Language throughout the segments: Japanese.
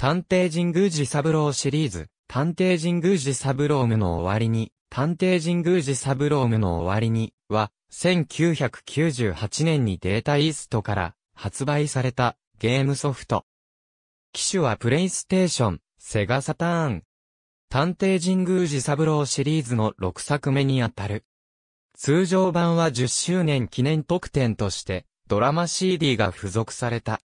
探偵神宮寺三郎シリーズ、探偵神宮寺三郎夢の終わりに、探偵神宮寺三郎夢の終わりに、は、1998年にデータイーストから発売されたゲームソフト。機種はプレイステーション、セガサターン。探偵神宮寺三郎シリーズの6作目にあたる。通常版は10周年記念特典として、ドラマ CD が付属された。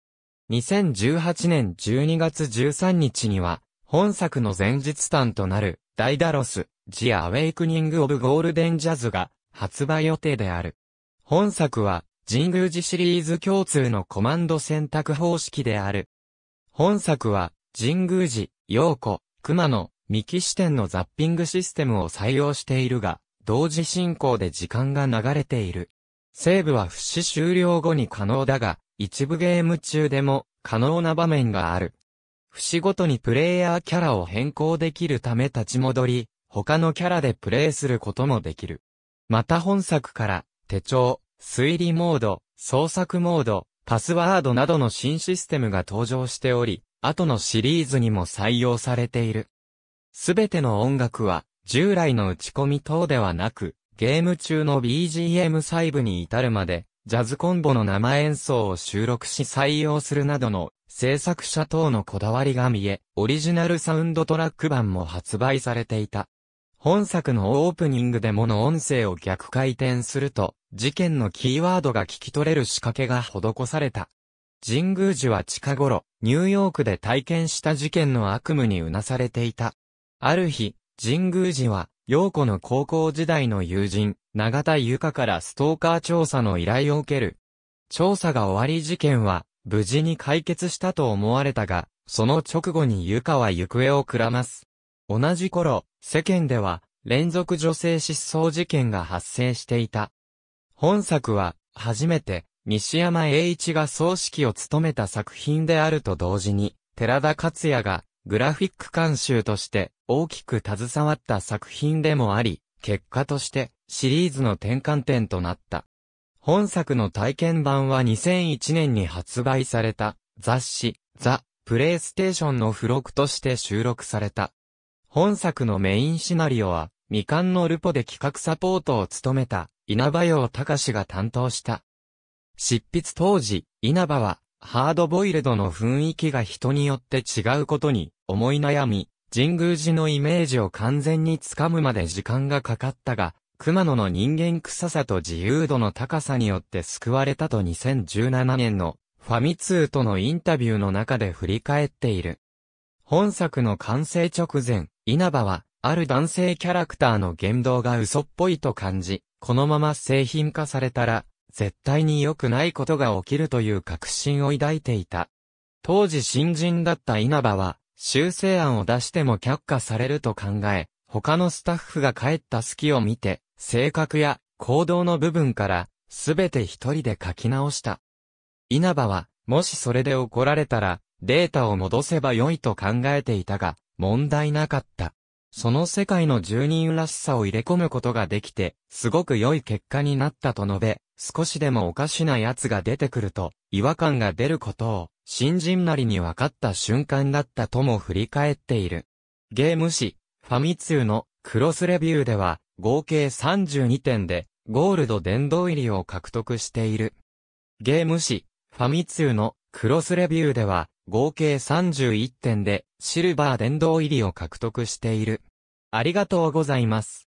2018年12月13日には、本作の前日譚となる、ダイダロス、ジア・アウェイクニング・オブ・ゴールデン・ジャズが、発売予定である。本作は、神宮寺シリーズ共通のコマンド選択方式である。本作は、神宮寺、陽子、熊野、三木支店のザッピングシステムを採用しているが、同時進行で時間が流れている。セーブは不死終了後に可能だが、一部ゲーム中でも可能な場面がある。節ごとにプレイヤーキャラを変更できるため立ち戻り、他のキャラでプレイすることもできる。また本作から手帳、推理モード、創作モード、パスワードなどの新システムが登場しており、後のシリーズにも採用されている。すべての音楽は従来の打ち込み等ではなく、ゲーム中の BGM 細部に至るまでジャズコンボの生演奏を収録し採用するなどの制作者等のこだわりが見え、オリジナルサウンドトラック版も発売されていた。本作のオープニングでもの音声を逆回転すると、事件のキーワードが聞き取れる仕掛けが施された。神宮寺は近頃、ニューヨークで体験した事件の悪夢にうなされていた。ある日、神宮寺は、陽子の高校時代の友人、永田由香からストーカー調査の依頼を受ける。調査が終わり事件は、無事に解決したと思われたが、その直後に由香は行方をくらます。同じ頃、世間では、連続女性失踪事件が発生していた。本作は、初めて、西山栄一が葬式を務めた作品であると同時に、寺田克也が、グラフィック監修として、大きく携わった作品でもあり、結果として、シリーズの転換点となった。本作の体験版は2001年に発売された雑誌ザ・プレイステーションの付録として収録された。本作のメインシナリオは未完のルポで企画サポートを務めた稲葉洋隆が担当した。執筆当時、稲葉はハードボイルドの雰囲気が人によって違うことに思い悩み、神宮寺のイメージを完全につかむまで時間がかかったが、熊野の人間臭さと自由度の高さによって救われたと2017年のファミ通とのインタビューの中で振り返っている。本作の完成直前、稲葉は、ある男性キャラクターの言動が嘘っぽいと感じ、このまま製品化されたら、絶対に良くないことが起きるという確信を抱いていた。当時新人だった稲葉は、修正案を出しても却下されると考え、他のスタッフが帰った隙を見て、性格や行動の部分から、すべて一人で書き直した。稲葉は、もしそれで怒られたら、データを戻せば良いと考えていたが、問題なかった。その世界の住人らしさを入れ込むことができて、すごく良い結果になったと述べ、少しでもおかしな奴が出てくると、違和感が出ることを、新人なりに分かった瞬間だったとも振り返っている。ゲーム誌、ファミ通のクロスレビューでは、合計32点で、ゴールド殿堂入りを獲得している。ゲーム誌、ファミ通のクロスレビューでは、合計31点で、シルバー殿堂入りを獲得している。ありがとうございます。